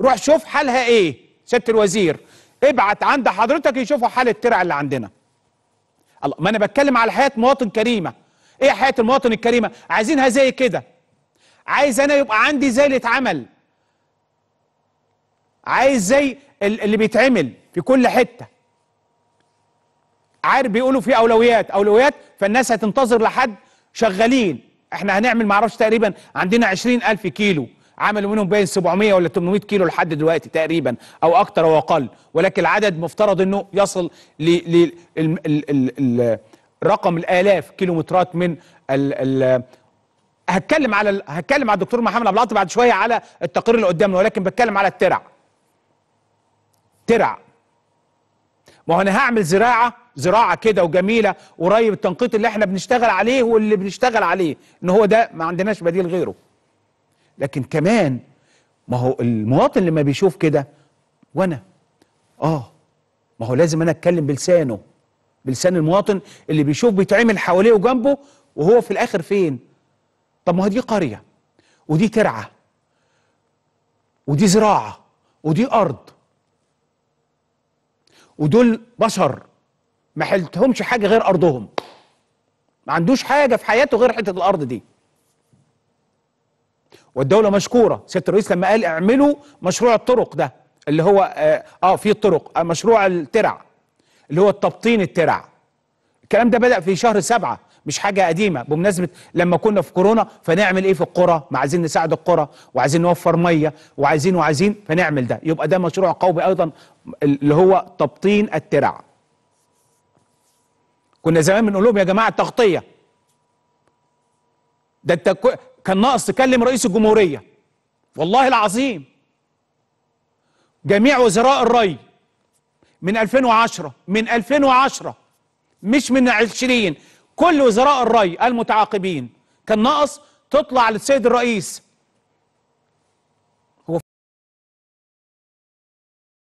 روح شوف حالها ايه سياده الوزير ابعت عند حضرتك يشوفوا حال الترع اللي عندنا الله ما انا بتكلم على حياه مواطن كريمه ايه حياه المواطن الكريمه عايزينها زي كده عايز انا يبقى عندي زي اللي اتعمل عايز زي اللي بيتعمل في كل حته عارف بيقولوا في اولويات اولويات فالناس هتنتظر لحد شغالين احنا هنعمل معرفش تقريبا عندنا عشرين الف كيلو عملوا منهم باين 700 ولا 800 كيلو لحد دلوقتي تقريبا او اكتر او اقل ولكن العدد مفترض انه يصل لرقم الالاف كيلومترات من الـ الـ هتكلم على هتكلم على الدكتور محمد عبد العاطي بعد شويه على التقرير اللي قدامنا ولكن بتكلم على الترع ترع ما هو انا هعمل زراعه زراعه كده وجميله قريب التنقيط اللي احنا بنشتغل عليه واللي بنشتغل عليه ان هو ده ما عندناش بديل غيره لكن كمان ما هو المواطن لما بيشوف كده وانا اه ما هو لازم انا اتكلم بلسانه بلسان المواطن اللي بيشوف بيتعمل حواليه وجنبه وهو في الاخر فين طب ما هو دي قريه ودي ترعه ودي زراعه ودي ارض ودول بشر ما حلتهمش حاجه غير ارضهم ما عندوش حاجه في حياته غير حته الارض دي والدوله مشكوره سياده الرئيس لما قال اعملوا مشروع الطرق ده اللي هو اه, آه في طرق آه مشروع الترع اللي هو التبطين الترع الكلام ده بدا في شهر سبعة مش حاجه قديمه بمناسبه لما كنا في كورونا فنعمل ايه في القرى ما عايزين نساعد القرى وعايزين نوفر ميه وعايزين وعايزين فنعمل ده يبقى ده مشروع قومي ايضا اللي هو تبطين الترع كنا زمان بنقول لهم يا جماعه التغطيه ده التك... كان ناقص تكلم رئيس الجمهورية والله العظيم جميع وزراء الري من 2010 من 2010 مش من 20 كل وزراء الري المتعاقبين كان ناقص تطلع للسيد الرئيس